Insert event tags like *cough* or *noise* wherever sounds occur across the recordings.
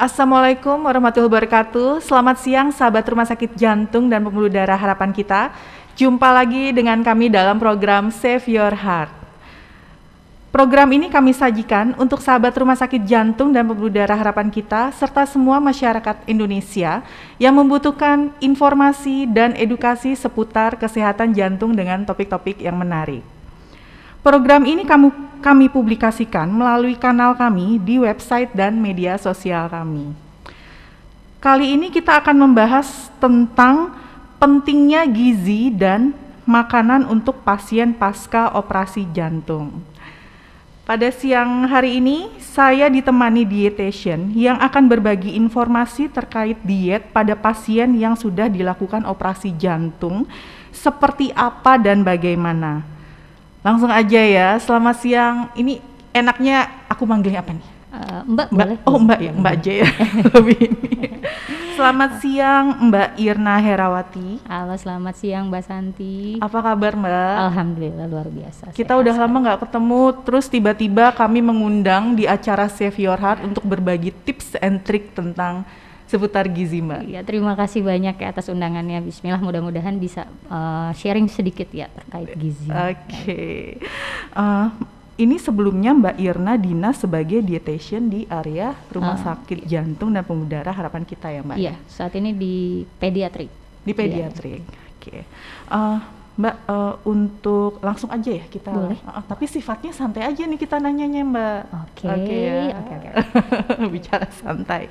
Assalamualaikum warahmatullahi wabarakatuh. Selamat siang sahabat Rumah Sakit Jantung dan Pembuluh Darah Harapan kita. Jumpa lagi dengan kami dalam program Save Your Heart. Program ini kami sajikan untuk sahabat Rumah Sakit Jantung dan Pembuluh Darah Harapan kita serta semua masyarakat Indonesia yang membutuhkan informasi dan edukasi seputar kesehatan jantung dengan topik-topik yang menarik. Program ini kamu, kami publikasikan melalui kanal kami di website dan media sosial kami. Kali ini kita akan membahas tentang pentingnya gizi dan makanan untuk pasien pasca operasi jantung. Pada siang hari ini, saya ditemani dietitian yang akan berbagi informasi terkait diet pada pasien yang sudah dilakukan operasi jantung, seperti apa dan bagaimana. Langsung aja ya, selamat siang. Ini enaknya aku manggilnya apa nih? Uh, mbak, mbak boleh. Oh Mbak ya, Mbak aja ya. *laughs* Selamat siang Mbak Irna Herawati. Halo, selamat siang Mbak Santi. Apa kabar Mbak? Alhamdulillah luar biasa. Kita udah lama nggak ketemu, terus tiba-tiba kami mengundang di acara Save Your Heart untuk berbagi tips and trik tentang seputar gizi mbak. Iya terima kasih banyak ya atas undangannya. Bismillah mudah-mudahan bisa uh, sharing sedikit ya terkait gizi. Oke. Okay. Uh, eh, ini sebelumnya Mbak Irna Dina sebagai dietitian di area Rumah uh, Sakit iya. Jantung dan Pembuluh Darah Harapan Kita ya Mbak. Iya, saat ini di pediatrik. Di pediatrik. Iya. Oke. Okay. Uh, eh, Mbak uh, untuk langsung aja ya kita. Boleh. Uh, tapi sifatnya santai aja nih kita nanyanya Mbak. Oke. Okay. Oke okay, ya. okay, okay. *laughs* Bicara santai.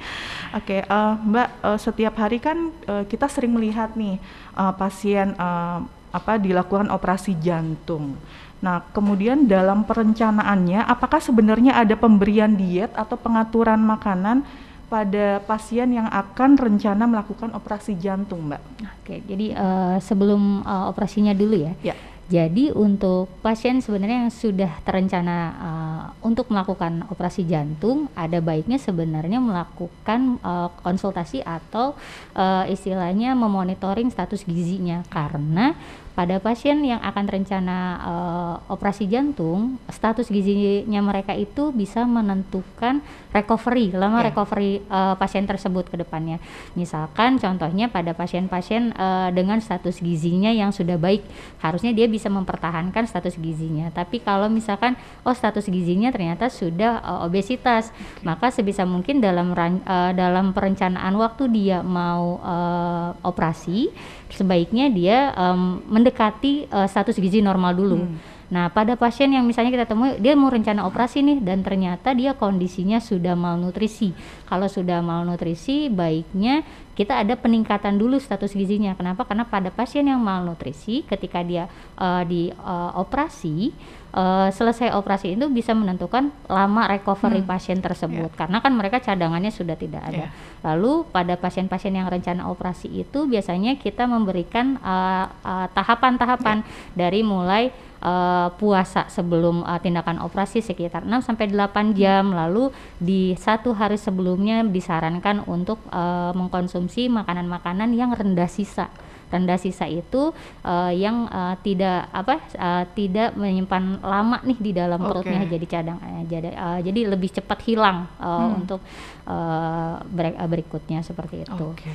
Oke okay, uh, eh, Mbak uh, setiap hari kan uh, kita sering melihat nih uh, pasien uh, apa dilakukan operasi jantung. Nah, kemudian dalam perencanaannya apakah sebenarnya ada pemberian diet atau pengaturan makanan pada pasien yang akan rencana melakukan operasi jantung, Mbak. Oke, jadi uh, sebelum uh, operasinya dulu ya. ya. Jadi untuk pasien sebenarnya yang sudah terencana uh, untuk melakukan operasi jantung, ada baiknya sebenarnya melakukan uh, konsultasi atau uh, istilahnya memonitoring status gizinya karena pada pasien yang akan rencana uh, eh, operasi jantung, status gizinya mereka itu bisa menentukan recovery, lama yeah. recovery uh, pasien tersebut ke depannya. Misalkan contohnya pada pasien-pasien uh, dengan status gizinya yang sudah baik, harusnya dia bisa mempertahankan status gizinya. Tapi kalau misalkan oh status gizinya ternyata sudah uh, obesitas, okay. maka sebisa mungkin dalam uh, dalam perencanaan waktu dia mau uh, operasi sebaiknya dia um, mendekati uh, status gizi normal dulu. Hmm. Nah, pada pasien yang misalnya kita temui dia mau rencana operasi nih dan ternyata dia kondisinya sudah malnutrisi. Kalau sudah malnutrisi, baiknya kita ada peningkatan dulu status gizinya. Kenapa? Karena pada pasien yang malnutrisi ketika dia uh, di uh, operasi uh, selesai operasi itu bisa menentukan lama recovery hmm. pasien tersebut yeah. karena kan mereka cadangannya sudah tidak ada. Yeah. Lalu pada pasien-pasien yang rencana operasi itu biasanya kita memberikan eh, eh, tahapan-tahapan uh, uh, yeah. dari mulai uh, puasa sebelum uh, tindakan operasi sekitar 6 sampai 8 jam. Lalu di satu hari sebelumnya disarankan untuk uh, mengkonsumsi makanan-makanan yang rendah sisa. Rendah sisa itu uh, yang uh, tidak apa uh, tidak menyimpan lama nih di dalam okay. perutnya jadi cadang jadi uh, jadi lebih cepat hilang uh, hmm. untuk uh, berikutnya seperti itu. Okay.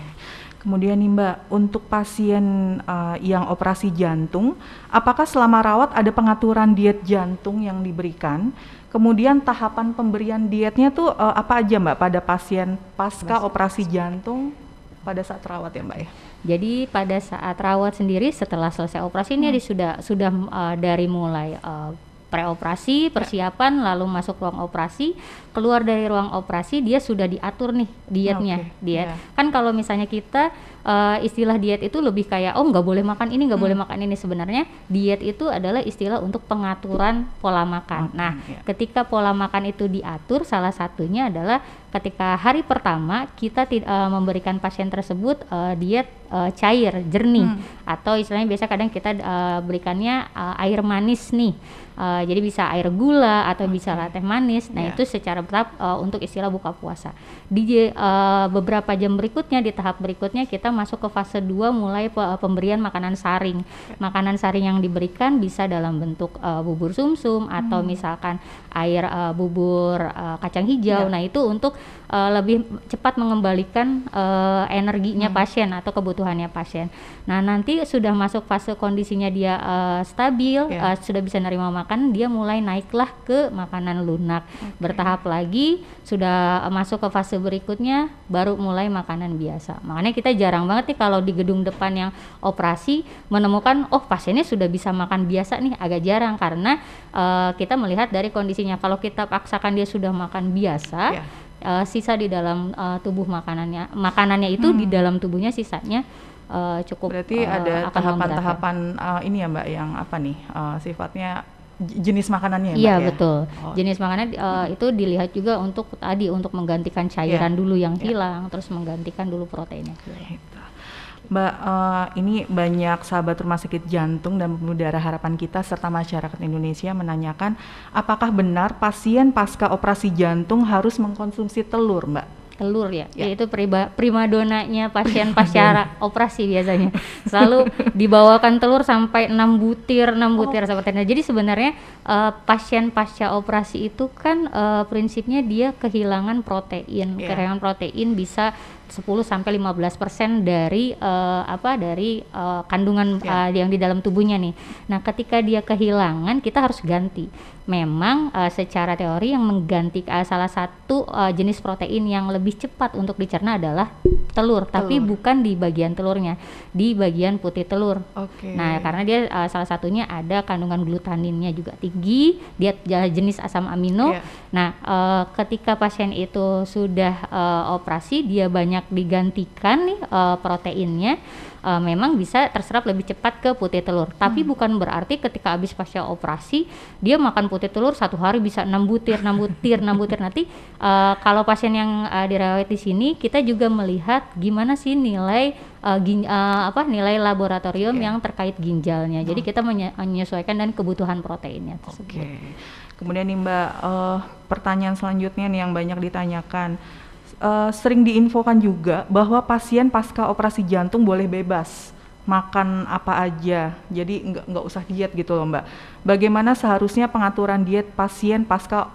Kemudian nih Mbak, untuk pasien uh, yang operasi jantung, apakah selama rawat ada pengaturan diet jantung yang diberikan? Kemudian tahapan pemberian dietnya tuh uh, apa aja Mbak pada pasien pasca operasi jantung pada saat rawat ya Mbak ya? Jadi pada saat rawat sendiri setelah selesai operasi hmm. ini sudah sudah uh, dari mulai uh, preoperasi, ya. persiapan, yeah. lalu masuk ruang operasi, keluar dari ruang operasi dia sudah diatur nih dietnya. Okay. Diet. Yeah. Kan kalau misalnya kita uh, istilah diet itu lebih kayak oh nggak boleh makan ini, nggak hmm. boleh makan ini sebenarnya diet itu adalah istilah untuk pengaturan pola makan. Okay. Nah, yeah. ketika pola makan itu diatur salah satunya adalah ketika hari pertama kita uh, memberikan pasien tersebut uh, diet uh, cair jernih hmm. atau istilahnya biasa kadang kita uh, berikannya uh, air manis nih uh, jadi bisa air gula atau okay. bisa teh manis nah yeah. itu secara bertahap uh, untuk istilah buka puasa di uh, beberapa jam berikutnya di tahap berikutnya kita masuk ke fase 2 mulai pemberian makanan saring ya. makanan saring yang diberikan bisa dalam bentuk uh, bubur sumsum -sum, hmm. atau misalkan air uh, bubur uh, kacang hijau yeah. nah itu untuk uh, lebih cepat mengembalikan uh, energinya hmm. pasien atau kebutuhannya pasien. Nah, nanti sudah masuk fase kondisinya dia uh, stabil, yeah. Ya. uh, sudah bisa nerima makan, dia mulai naiklah ke makanan lunak. Okay. Bertahap lagi, sudah masuk ke fase berikutnya baru mulai makanan biasa. Makanya kita jarang banget nih kalau di gedung depan yang operasi menemukan oh pasiennya sudah bisa makan biasa nih agak jarang karena uh, kita melihat dari kondisinya. Kalau kita paksakan dia sudah makan biasa, yeah uh, sisa di dalam uh, tubuh makanannya makanannya itu hmm. di dalam tubuhnya sisanya uh, cukup berarti uh, ada tahapan-tahapan uh, ini ya mbak yang apa nih uh, sifatnya jenis makanannya ya iya mbak, ya? betul oh. jenis makanan uh, hmm. itu dilihat juga untuk tadi untuk menggantikan cairan yeah. dulu yang yeah. hilang terus menggantikan dulu proteinnya gitu. Mbak, uh, ini banyak sahabat rumah sakit jantung dan pembuluh darah harapan kita serta masyarakat Indonesia menanyakan apakah benar pasien pasca operasi jantung harus mengkonsumsi telur, Mbak? telur ya, ya. yaitu priba, primadonanya pasien *laughs* pasca operasi biasanya selalu dibawakan telur sampai 6 butir 6 butir oh. seperti itu jadi sebenarnya uh, pasien pasca operasi itu kan uh, prinsipnya dia kehilangan protein yeah. kehilangan protein bisa 10 sampai 15 persen dari uh, apa dari uh, kandungan yeah. Ya. uh, yang di dalam tubuhnya nih. Nah, ketika dia kehilangan, kita harus ganti. Memang uh, secara teori yang mengganti uh, salah satu uh, jenis protein yang lebih cepat untuk dicerna adalah telur, telur, tapi bukan di bagian telurnya, di bagian putih telur. Okay. Nah, karena dia uh, salah satunya ada kandungan glutaninnya juga tinggi, dia jenis asam amino. Yeah. Nah, uh, ketika pasien itu sudah uh, operasi, dia banyak banyak digantikan nih uh, proteinnya uh, memang bisa terserap lebih cepat ke putih telur. Tapi hmm. bukan berarti ketika habis pasca operasi dia makan putih telur satu hari bisa enam butir, enam butir, enam butir. Nanti uh, kalau pasien yang uh, dirawat di sini kita juga melihat gimana sih nilai uh, gin, uh, apa nilai laboratorium okay. Iya. yang terkait ginjalnya. Jadi hmm. kita menyesuaikan dan kebutuhan proteinnya tersebut. Okay. Kemudian nih Mbak, uh, pertanyaan selanjutnya nih yang banyak ditanyakan uh, sering diinfokan juga bahwa pasien pasca operasi jantung boleh bebas makan apa aja, jadi nggak nggak usah diet gitu loh mbak. Bagaimana seharusnya pengaturan diet pasien pasca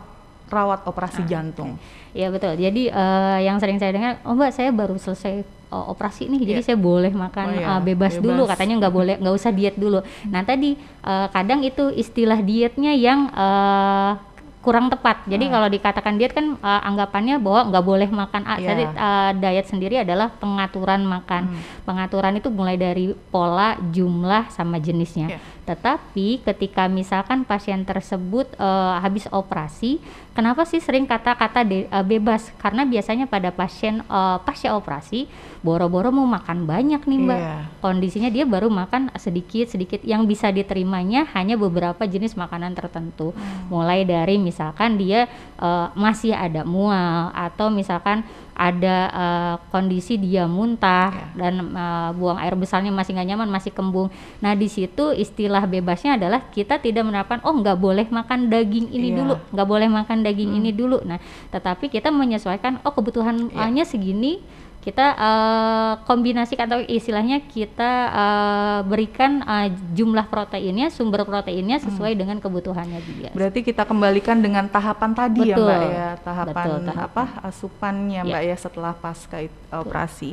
rawat operasi ah, jantung? Iya okay. betul. Jadi uh, yang sering saya dengar, oh mbak saya baru selesai uh, operasi nih, yeah. jadi iya. saya boleh makan oh, iya. uh, bebas, bebas dulu, katanya nggak boleh *laughs* nggak usah diet dulu. Nah tadi uh, kadang itu istilah dietnya yang uh, kurang tepat. Jadi hmm. kalau dikatakan diet kan uh, anggapannya bahwa nggak boleh makan Yeah. Jadi uh, iya. eh, diet sendiri adalah pengaturan makan. Hmm. Pengaturan itu mulai dari pola, jumlah, sama jenisnya. Yeah. Tetapi ketika misalkan pasien tersebut uh, habis operasi, kenapa sih sering kata-kata uh, bebas? Karena biasanya pada pasien uh, pasca operasi, boro-boro mau makan banyak nih mbak. Yeah. Kondisinya dia baru makan sedikit-sedikit, yang bisa diterimanya hanya beberapa jenis makanan tertentu. Mm. Mulai dari misalkan dia uh, masih ada mual atau misalkan ada uh, kondisi dia muntah yeah. dan uh, buang air besarnya masih nggak nyaman, masih kembung. Nah di situ istilah bebasnya adalah kita tidak menerapkan oh nggak boleh makan daging ini yeah. dulu, nggak boleh makan daging hmm. ini dulu. Nah tetapi kita menyesuaikan, oh kebutuhannya yeah. segini kita uh, eh, kombinasikan atau istilahnya kita uh, berikan uh, jumlah proteinnya, sumber proteinnya hmm. sesuai hmm. dengan kebutuhannya dia. Berarti kita kembalikan dengan tahapan tadi Betul. ya Mbak ya, tahapan, Betul, tahapan. apa asupannya ya. Mbak ya setelah pasca operasi.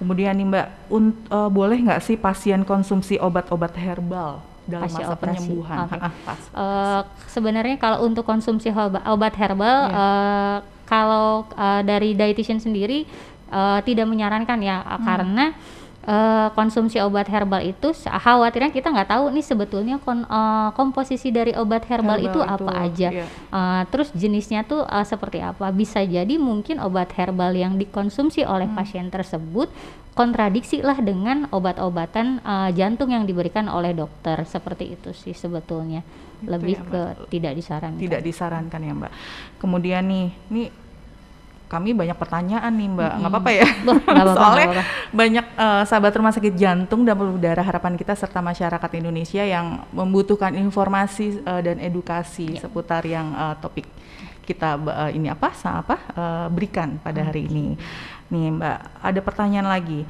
Kemudian nih Mbak, un, uh, boleh nggak sih pasien konsumsi obat-obat herbal? dalam Pasca masa operasi. penyembuhan. Okay. Uh, sebenarnya kalau untuk konsumsi obat, obat herbal, yeah. Ya. uh, kalau uh, dari dietitian sendiri uh, tidak menyarankan ya eh, hmm. karena uh, konsumsi obat herbal itu khawatirnya kita nggak tahu nih sebetulnya kon, uh, komposisi dari obat herbal, herbal itu, itu apa aja iya. uh, terus jenisnya tuh uh, seperti apa bisa jadi mungkin obat herbal yang dikonsumsi oleh hmm. pasien tersebut kontradiksi lah dengan obat-obatan uh, jantung yang diberikan oleh dokter seperti itu sih sebetulnya lebih ya, ke tidak disarankan tidak disarankan ya mbak kemudian nih nih kami banyak pertanyaan nih mbak nggak hmm. apa-apa ya Loh, *laughs* soalnya apa-apa. banyak uh, sahabat rumah sakit jantung dan pembuluh darah harapan kita serta masyarakat Indonesia yang membutuhkan informasi uh, dan edukasi yeah. seputar yang uh, topik kita uh, ini apa apa uh, berikan pada hari ini nih mbak ada pertanyaan lagi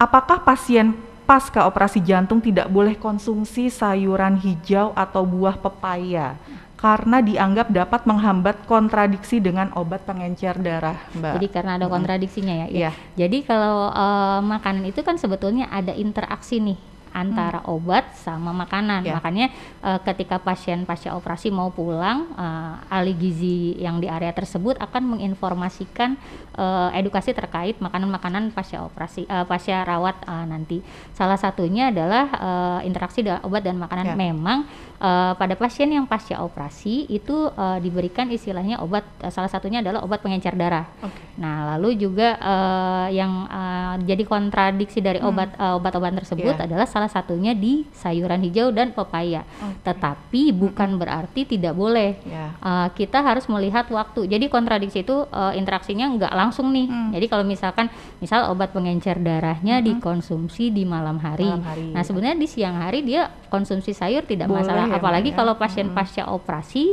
apakah pasien pasca operasi jantung tidak boleh konsumsi sayuran hijau atau buah pepaya karena dianggap dapat menghambat kontradiksi dengan obat pengencer darah, Mbak. Jadi karena ada kontradiksinya hmm. ya. Iya. Yeah. Jadi kalau uh, makanan itu kan sebetulnya ada interaksi nih antara hmm. obat sama makanan. Yeah. Makanya uh, ketika pasien pasca operasi mau pulang, uh, ahli gizi yang di area tersebut akan menginformasikan uh, edukasi terkait makanan-makanan pasca operasi uh, pasca rawat uh, nanti. Salah satunya adalah uh, interaksi obat dan makanan. Yeah. Memang uh, pada pasien yang pasca operasi itu uh, diberikan istilahnya obat uh, salah satunya adalah obat pengencer darah. Okay. Nah, lalu juga uh, yang uh, jadi kontradiksi dari hmm. obat hmm. uh, obat-obat tersebut yeah. adalah salah satunya di sayuran hijau dan pepaya. Okay. Tetapi bukan hmm. berarti tidak boleh. Yeah. Iya. Uh, kita harus melihat waktu. Jadi kontradiksi itu uh, interaksinya nggak langsung nih. Hmm. Jadi kalau misalkan misal obat pengencer darahnya hmm. dikonsumsi di malam hari. Malam hari. Nah, sebenarnya di siang hari dia konsumsi sayur tidak boleh masalah Iya, apalagi ya. kalau pasien hmm. pasca operasi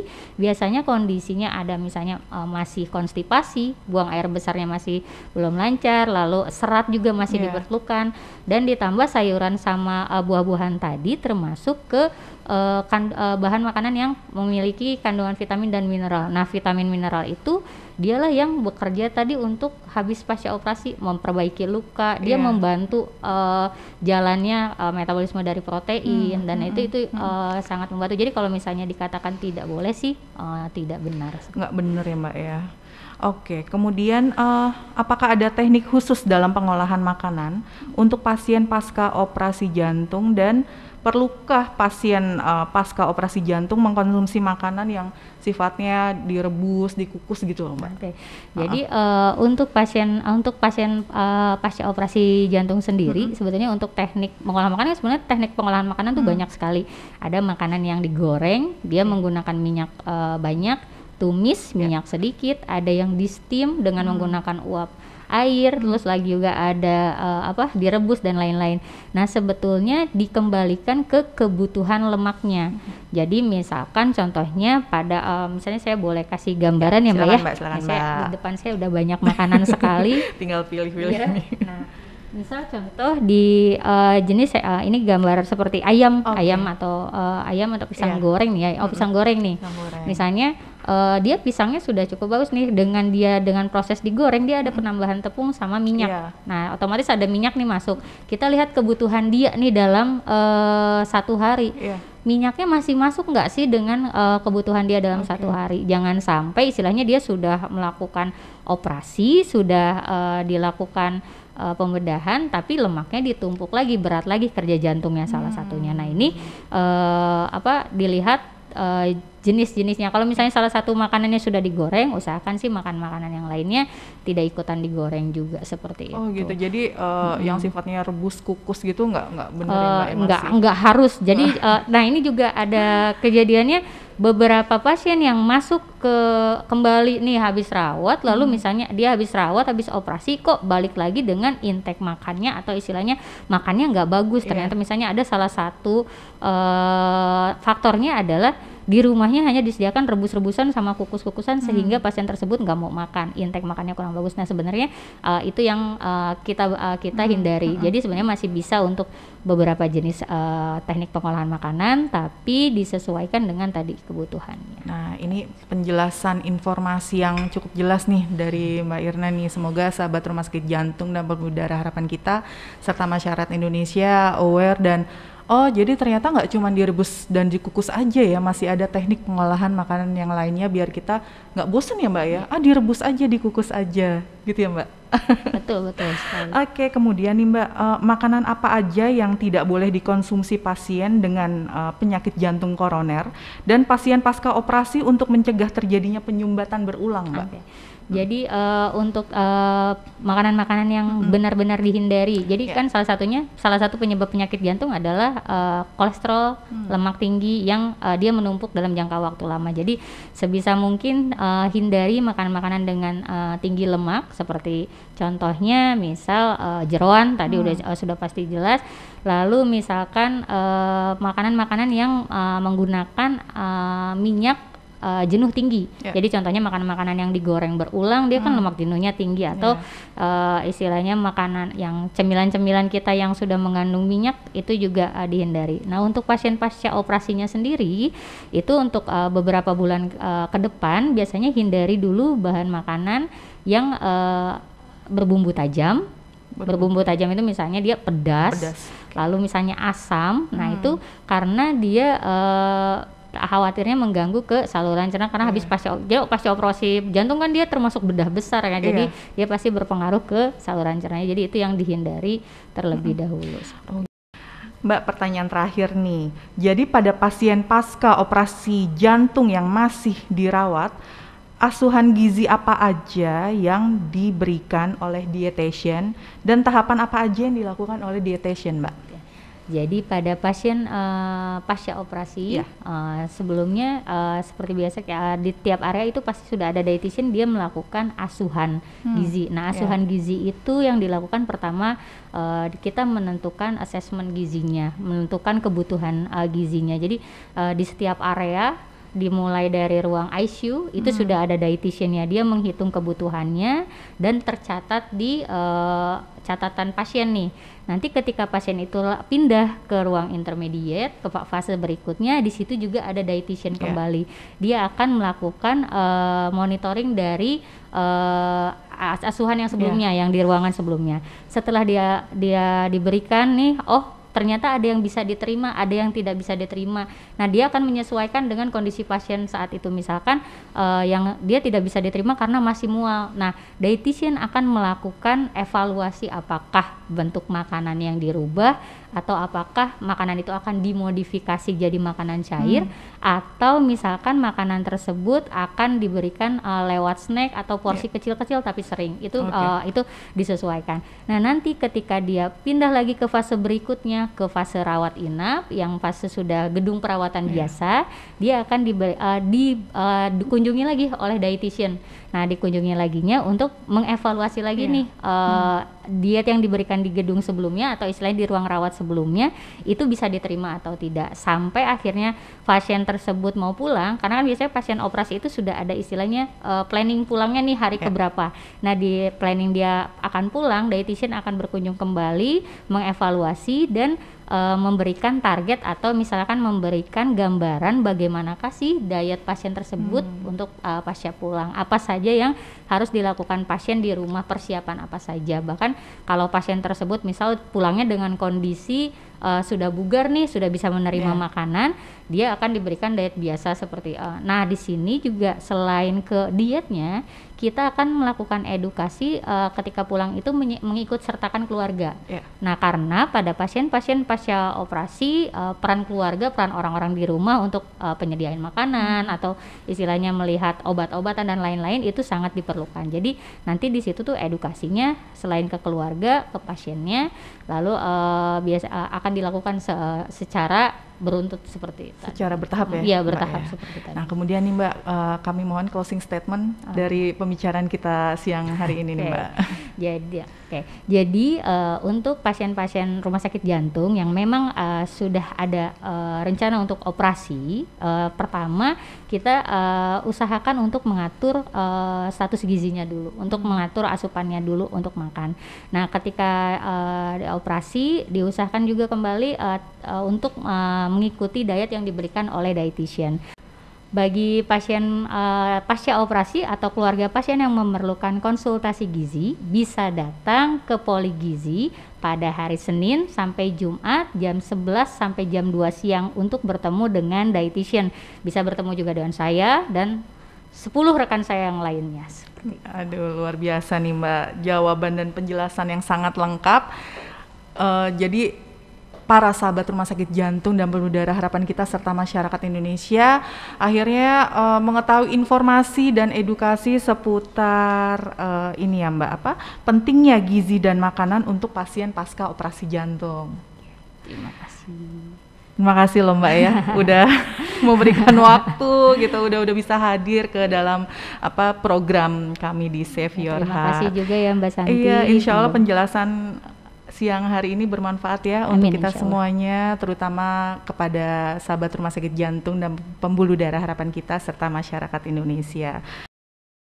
biasanya kondisinya ada misalnya uh, masih konstipasi buang air besarnya masih belum lancar lalu serat juga masih yeah. diperlukan dan ditambah sayuran sama uh, buah-buahan tadi termasuk ke uh, kan, uh, bahan makanan yang memiliki kandungan vitamin dan mineral nah vitamin mineral itu dialah yang bekerja tadi untuk habis pasca operasi memperbaiki luka dia iya. membantu uh, jalannya uh, metabolisme dari protein hmm, dan hmm, itu itu hmm. hmm. Eh, sangat membantu jadi kalau misalnya dikatakan tidak boleh sih uh, tidak benar nggak benar ya mbak ya Oke, kemudian uh, apakah ada teknik khusus dalam pengolahan makanan untuk pasien pasca operasi jantung dan perlukah pasien uh, pasca operasi jantung mengkonsumsi makanan yang sifatnya direbus, dikukus gitu loh, Mbak? Oke. Okay. Jadi uh eh, huh Uh, untuk pasien uh, untuk pasien uh, pasca operasi jantung sendiri hmm. sebetulnya untuk teknik pengolahan makanan kan sebenarnya teknik pengolahan makanan hmm. tuh banyak sekali. Ada makanan yang digoreng, dia menggunakan minyak uh, banyak tumis ya. minyak yeah. sedikit, ada yang di steam dengan hmm. menggunakan uap air terus lagi juga ada uh, apa direbus dan lain-lain nah sebetulnya dikembalikan ke kebutuhan lemaknya jadi misalkan contohnya pada uh, misalnya saya boleh kasih gambaran ya, ya mbak ya mbak, silakan, saya, di depan saya udah banyak makanan sekali *laughs* tinggal pilih-pilih ya, nah misal contoh di uh, jenis uh, ini gambar seperti ayam okay. ayam atau uh, ayam atau pisang yeah. goreng nih ya oh pisang mm -hmm. goreng nih pisang goreng. misalnya uh, dia pisangnya sudah cukup bagus nih dengan dia dengan proses digoreng dia ada penambahan tepung sama minyak. Yeah. Nah, otomatis ada minyak nih masuk. Kita lihat kebutuhan dia nih dalam uh, satu hari. Yeah minyaknya masih masuk nggak sih dengan uh, kebutuhan dia dalam okay. satu hari? Jangan sampai istilahnya dia sudah melakukan operasi, sudah uh, dilakukan uh, pembedahan, tapi lemaknya ditumpuk lagi, berat lagi kerja jantungnya hmm. salah satunya. Nah ini uh, apa dilihat uh, jenis-jenisnya. Kalau misalnya salah satu makanannya sudah digoreng, usahakan sih makan makanan yang lainnya tidak ikutan digoreng juga seperti oh, itu. Oh gitu. Jadi uh, hmm. yang sifatnya rebus kukus gitu nggak nggak benar uh, eh, Nggak nggak harus. Jadi uh, *laughs* nah ini juga ada kejadiannya beberapa pasien yang masuk ke kembali nih habis rawat lalu hmm. misalnya dia habis rawat habis operasi kok balik lagi dengan intake makannya atau istilahnya makannya nggak bagus iya. ternyata misalnya ada salah satu uh, faktornya adalah di rumahnya hanya disediakan rebus-rebusan sama kukus-kukusan hmm. sehingga pasien tersebut nggak mau makan intake makannya kurang bagus nah sebenarnya uh, itu yang uh, kita uh, kita hmm. hindari hmm. jadi sebenarnya masih bisa untuk beberapa jenis uh, teknik pengolahan makanan tapi disesuaikan dengan tadi kebutuhannya nah ini penjelasan informasi yang cukup jelas nih dari Mbak Irna nih semoga sahabat rumah sakit jantung dan pembuluh darah harapan kita serta masyarakat Indonesia aware dan Oh, jadi ternyata nggak cuma direbus dan dikukus aja ya, masih ada teknik pengolahan makanan yang lainnya biar kita nggak bosan ya Mbak ya. Iya. Ah, direbus aja, dikukus aja, gitu ya Mbak. *laughs* betul betul sekali. Oke, kemudian nih Mbak, uh, makanan apa aja yang tidak boleh dikonsumsi pasien dengan uh, penyakit jantung koroner dan pasien pasca operasi untuk mencegah terjadinya penyumbatan berulang, Mbak? Okay. Hmm. Jadi uh, untuk makanan eh, makanan-makanan yang benar hmm. benar-benar dihindari. Jadi yeah. kan salah satunya salah satu penyebab penyakit jantung adalah uh, kolesterol, hmm. lemak tinggi yang uh, dia menumpuk dalam jangka waktu lama. Jadi sebisa mungkin uh, hindari makanan-makanan dengan uh, tinggi lemak seperti contohnya misal uh, jeroan tadi hmm. udah uh, sudah pasti jelas. Lalu misalkan makanan makanan-makanan yang uh, menggunakan uh, minyak uh, jenuh tinggi. Yeah. Jadi contohnya makanan-makanan yang digoreng berulang dia kan hmm. kan lemak jenuhnya tinggi atau yeah. Ya. uh, istilahnya makanan yang cemilan-cemilan kita yang sudah mengandung minyak itu juga uh, dihindari. Nah, untuk pasien pasca operasinya sendiri itu untuk uh, beberapa bulan uh, ke depan biasanya hindari dulu bahan makanan yang uh, berbumbu tajam. Betul. Berbumbu tajam itu misalnya dia pedas, pedas. lalu misalnya asam. Nah, hmm. Nah, itu karena dia uh, khawatirnya mengganggu ke saluran cerna karena yeah. habis iya. pasca dia pasca operasi jantung kan dia termasuk bedah besar kan yeah. jadi iya. dia pasti berpengaruh ke saluran cerna jadi itu yang dihindari terlebih hmm dahulu. Mbak, pertanyaan terakhir nih. Jadi pada pasien pasca operasi jantung yang masih dirawat, asuhan gizi apa aja yang diberikan oleh dietitian dan tahapan apa aja yang dilakukan oleh dietitian, Mbak? Jadi pada pasien uh, pasca operasi yeah. Iya. uh, sebelumnya uh, seperti biasa uh, di tiap area itu pasti sudah ada dietitian dia melakukan asuhan hmm. gizi. Nah iya. asuhan yeah. gizi itu yang dilakukan pertama uh, kita menentukan asesmen gizinya, menentukan kebutuhan uh, gizinya. Jadi uh, di setiap area dimulai dari ruang ICU itu hmm. sudah ada dietitiannya dia menghitung kebutuhannya dan tercatat di uh, catatan pasien nih nanti ketika pasien itu pindah ke ruang intermediate ke fase berikutnya di situ juga ada dietitian yeah. kembali dia akan melakukan uh, monitoring dari uh, asuhan yang sebelumnya yeah. yang di ruangan sebelumnya setelah dia dia diberikan nih oh ternyata ada yang bisa diterima, ada yang tidak bisa diterima. Nah, dia akan menyesuaikan dengan kondisi pasien saat itu. Misalkan uh, yang dia tidak bisa diterima karena masih mual. Nah, dietitian akan melakukan evaluasi apakah bentuk makanan yang dirubah atau apakah makanan itu akan dimodifikasi jadi makanan cair hmm. atau misalkan makanan tersebut akan diberikan uh, lewat snack atau porsi iya. kecil-kecil yeah. tapi sering itu okay. uh, eh, itu disesuaikan. Nah nanti ketika dia pindah lagi ke fase berikutnya ke fase rawat inap yang fase sudah gedung perawatan yeah. biasa dia akan diberi, uh, eh, di, uh, dikunjungi lagi oleh dietitian. Nah dikunjungi laginya untuk mengevaluasi lagi yeah. nih uh, hmm. diet yang diberikan di gedung sebelumnya atau istilahnya di ruang rawat sebelumnya itu bisa diterima atau tidak sampai akhirnya pasien tersebut mau pulang karena kan biasanya pasien operasi itu sudah ada istilahnya uh, planning pulangnya nih hari yeah. keberapa nah di planning dia akan pulang dietitian akan berkunjung kembali mengevaluasi dan uh, memberikan target atau misalkan memberikan gambaran bagaimanakah sih diet pasien tersebut hmm. untuk uh, pasca pulang apa saja yang harus dilakukan pasien di rumah persiapan apa saja bahkan kalau pasien tersebut misal pulangnya dengan kondisi uh, sudah bugar nih, sudah bisa menerima yeah. makanan, dia akan diberikan diet biasa seperti uh, nah di sini juga selain ke dietnya, kita akan melakukan edukasi uh, ketika pulang itu mengikut sertakan keluarga. Yeah. Nah, karena pada pasien-pasien pasca operasi uh, peran keluarga, peran orang-orang di rumah untuk uh, penyediaan makanan hmm. atau istilahnya melihat obat-obatan dan lain-lain itu sangat diperlukan. Jadi nanti di situ tuh edukasinya selain ke keluarga, ke pasiennya, lalu uh, biasa uh, akan akan dilakukan se secara beruntut seperti itu. Secara bertahap ya? Iya bertahap Mbak, ya. seperti itu Nah kemudian nih Mbak, uh, kami mohon closing statement uh. dari pembicaraan kita siang hari ini nih Mbak. *laughs* Jadi, Okay. Jadi uh, untuk pasien-pasien rumah sakit jantung yang memang uh, sudah ada uh, rencana untuk operasi, uh, pertama kita uh, usahakan untuk mengatur uh, status gizinya dulu, untuk hmm. mengatur asupannya dulu untuk makan. Nah ketika uh, dioperasi, diusahakan juga kembali uh, uh, untuk uh, mengikuti diet yang diberikan oleh dietitian bagi pasien uh, pasca operasi atau keluarga pasien yang memerlukan konsultasi gizi bisa datang ke Poligizi pada hari Senin sampai Jumat jam 11 sampai jam 2 siang untuk bertemu dengan dietitian. Bisa bertemu juga dengan saya dan 10 rekan saya yang lainnya. Aduh, luar biasa nih Mbak. Jawaban dan penjelasan yang sangat lengkap. Uh, jadi para sahabat rumah sakit jantung dan pembuluh darah harapan kita serta masyarakat Indonesia akhirnya uh, mengetahui informasi dan edukasi seputar uh, ini ya Mbak apa pentingnya gizi dan makanan untuk pasien pasca operasi jantung. Terima kasih. Terima kasih loh Mbak ya *laughs* udah memberikan waktu gitu udah udah bisa hadir ke dalam apa program kami di Save ya, Your Heart. Terima kasih juga ya Mbak Santi. Iya, insya Allah penjelasan siang hari ini bermanfaat ya Amin, untuk kita semuanya, terutama kepada sahabat rumah sakit jantung dan pembuluh darah harapan kita serta masyarakat Indonesia.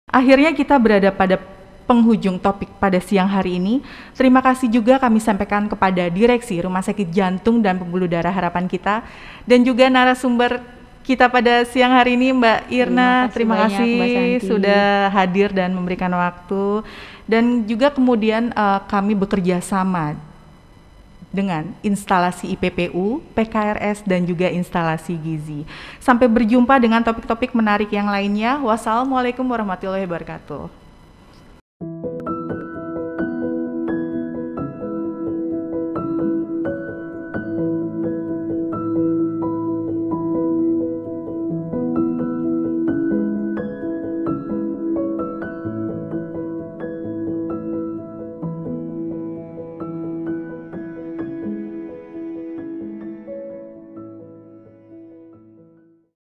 Akhirnya kita berada pada penghujung topik pada siang hari ini. Terima kasih juga kami sampaikan kepada Direksi Rumah Sakit Jantung dan Pembuluh Darah Harapan kita dan juga narasumber kita pada siang hari ini Mbak Irna. Terima kasih, terima kasih banyak, sudah hadir dan memberikan waktu dan juga kemudian uh, kami bekerja sama dengan instalasi IPPU, PKRS, dan juga instalasi gizi. Sampai berjumpa dengan topik-topik menarik yang lainnya. Wassalamualaikum warahmatullahi wabarakatuh.